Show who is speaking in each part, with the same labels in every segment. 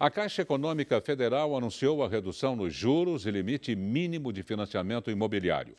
Speaker 1: A Caixa Econômica Federal anunciou a redução nos juros e limite mínimo de financiamento imobiliário.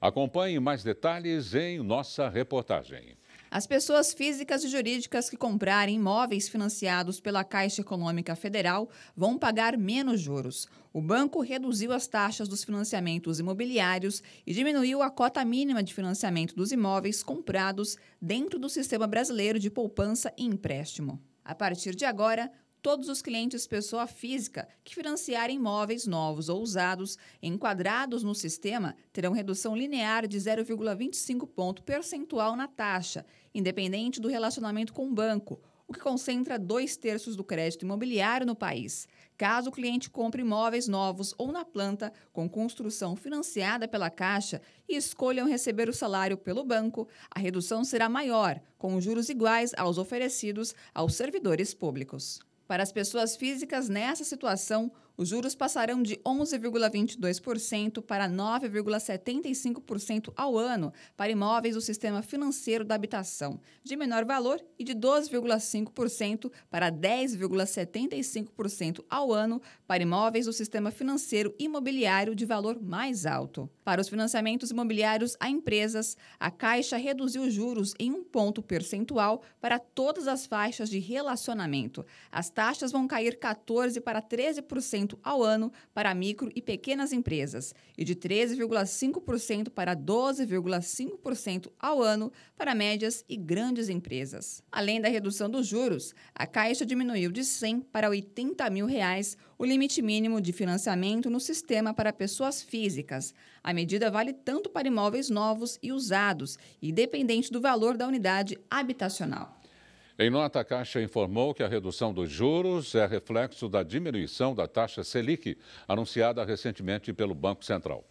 Speaker 1: Acompanhe mais detalhes em nossa reportagem.
Speaker 2: As pessoas físicas e jurídicas que comprarem imóveis financiados pela Caixa Econômica Federal vão pagar menos juros. O banco reduziu as taxas dos financiamentos imobiliários e diminuiu a cota mínima de financiamento dos imóveis comprados dentro do Sistema Brasileiro de Poupança e Empréstimo. A partir de agora, todos os clientes pessoa física que financiarem imóveis novos ou usados enquadrados no sistema terão redução linear de 0,25 ponto percentual na taxa, independente do relacionamento com o banco, o que concentra dois terços do crédito imobiliário no país. Caso o cliente compre imóveis novos ou na planta com construção financiada pela Caixa e escolham receber o salário pelo banco, a redução será maior, com juros iguais aos oferecidos aos servidores públicos. Para as pessoas físicas nessa situação, os juros passarão de 11,22% para 9,75% ao ano para imóveis do sistema financeiro da habitação, de menor valor, e de 12,5% para 10,75% ao ano para imóveis do sistema financeiro imobiliário de valor mais alto. Para os financiamentos imobiliários a empresas, a Caixa reduziu os juros em um ponto percentual para todas as faixas de relacionamento. As taxas vão cair 14% para 13% ao ano para micro e pequenas empresas e de 13,5% para 12,5% ao ano para médias e grandes empresas. Além da redução dos juros, a Caixa diminuiu de 100 para 80 mil reais o limite mínimo de financiamento no sistema para pessoas físicas. A medida vale tanto para imóveis novos e usados, independente do valor da unidade habitacional.
Speaker 1: Em nota, a Caixa informou que a redução dos juros é reflexo da diminuição da taxa Selic, anunciada recentemente pelo Banco Central.